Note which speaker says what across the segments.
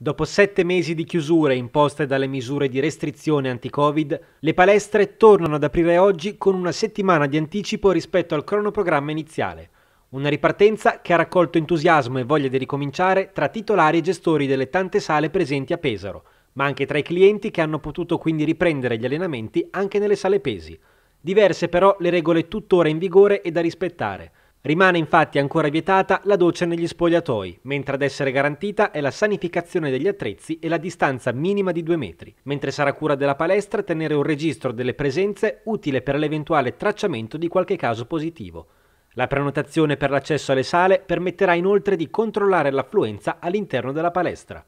Speaker 1: Dopo sette mesi di chiusure imposte dalle misure di restrizione anti-Covid, le palestre tornano ad aprire oggi con una settimana di anticipo rispetto al cronoprogramma iniziale. Una ripartenza che ha raccolto entusiasmo e voglia di ricominciare tra titolari e gestori delle tante sale presenti a Pesaro, ma anche tra i clienti che hanno potuto quindi riprendere gli allenamenti anche nelle sale pesi. Diverse però le regole tuttora in vigore e da rispettare – Rimane infatti ancora vietata la doccia negli spogliatoi, mentre ad essere garantita è la sanificazione degli attrezzi e la distanza minima di 2 metri, mentre sarà cura della palestra tenere un registro delle presenze utile per l'eventuale tracciamento di qualche caso positivo. La prenotazione per l'accesso alle sale permetterà inoltre di controllare l'affluenza all'interno della palestra.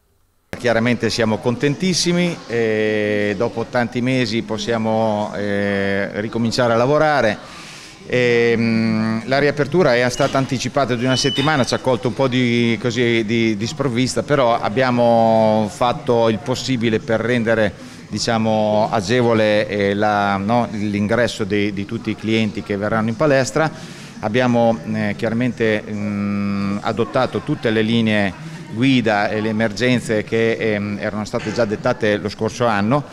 Speaker 2: Chiaramente siamo contentissimi, dopo tanti mesi possiamo eh, ricominciare a lavorare e, ehm, mh, la riapertura è stata anticipata di una settimana, ci ha colto un po' di, così, di, di sprovvista, però abbiamo fatto il possibile per rendere diciamo, agevole eh, l'ingresso no, di, di, tutti i clienti che verranno in palestra. Abbiamo eh, chiaramente mh, mm, adottato tutte le linee guida e le emergenze che eh, erano state già dettate lo scorso anno,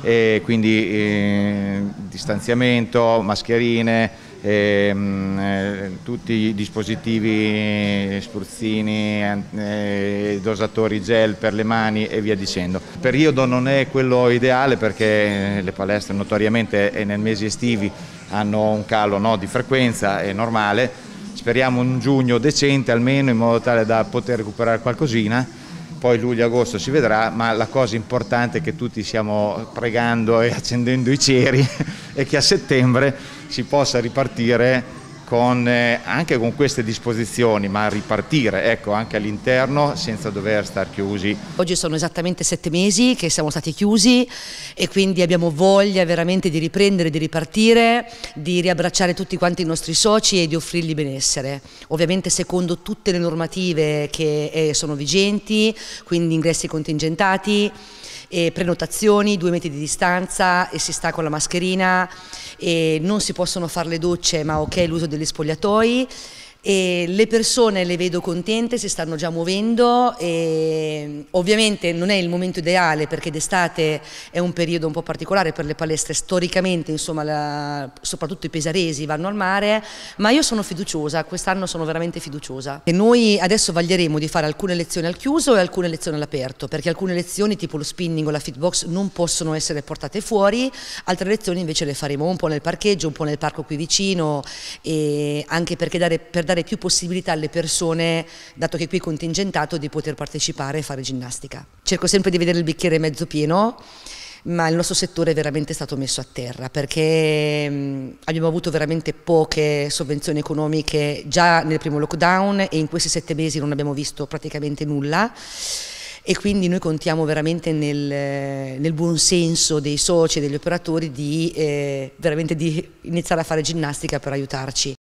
Speaker 2: quindi eh, distanziamento, mascherine, ehm, eh, tutti i dispositivi, eh, spruzzini, eh, dosatori gel per le mani e via dicendo. Il periodo non è quello ideale perché eh, le palestre notoriamente e nei mesi estivi hanno un calo no, di frequenza, è normale, speriamo un giugno decente almeno in modo tale da poter recuperare qualcosina poi luglio e agosto si vedrà, ma la cosa importante è che tutti stiamo pregando e accendendo i ceri è che a settembre si possa ripartire con, eh, anche con queste disposizioni, ma ripartire ecco, anche all'interno senza dover star chiusi.
Speaker 3: Oggi sono esattamente sette mesi che siamo stati chiusi e quindi abbiamo voglia veramente di riprendere, di ripartire, di riabbracciare tutti quanti i nostri soci e di offrirgli benessere. Ovviamente secondo tutte le normative che eh, sono vigenti, quindi ingressi contingentati e prenotazioni, due metri di distanza e si sta con la mascherina e non si possono fare le docce ma ok l'uso degli spogliatoi e le persone le vedo contente, si stanno già muovendo e ovviamente non è il momento ideale perché d'estate è un periodo un po' particolare per le palestre, storicamente insomma, la, soprattutto i pesaresi vanno al mare, ma io sono fiduciosa, quest'anno sono veramente fiduciosa. E noi adesso vaglieremo di fare alcune lezioni al chiuso e alcune lezioni all'aperto, perché alcune lezioni tipo lo spinning o la fitbox non possono essere portate fuori, altre lezioni invece le faremo un po' nel parcheggio, un po' nel parco qui vicino, e anche perché dare, per dare dare più possibilità alle persone, dato che qui è contingentato, di poter partecipare e fare ginnastica. Cerco sempre di vedere il bicchiere mezzo pieno ma il nostro settore è veramente stato messo a terra perché mm, abbiamo avuto veramente poche sovvenzioni economiche già nel primo lockdown e in questi sette mesi non abbiamo visto praticamente nulla e quindi noi contiamo veramente nel, nel buon senso dei soci e degli operatori di, eh, di iniziare a fare ginnastica per aiutarci.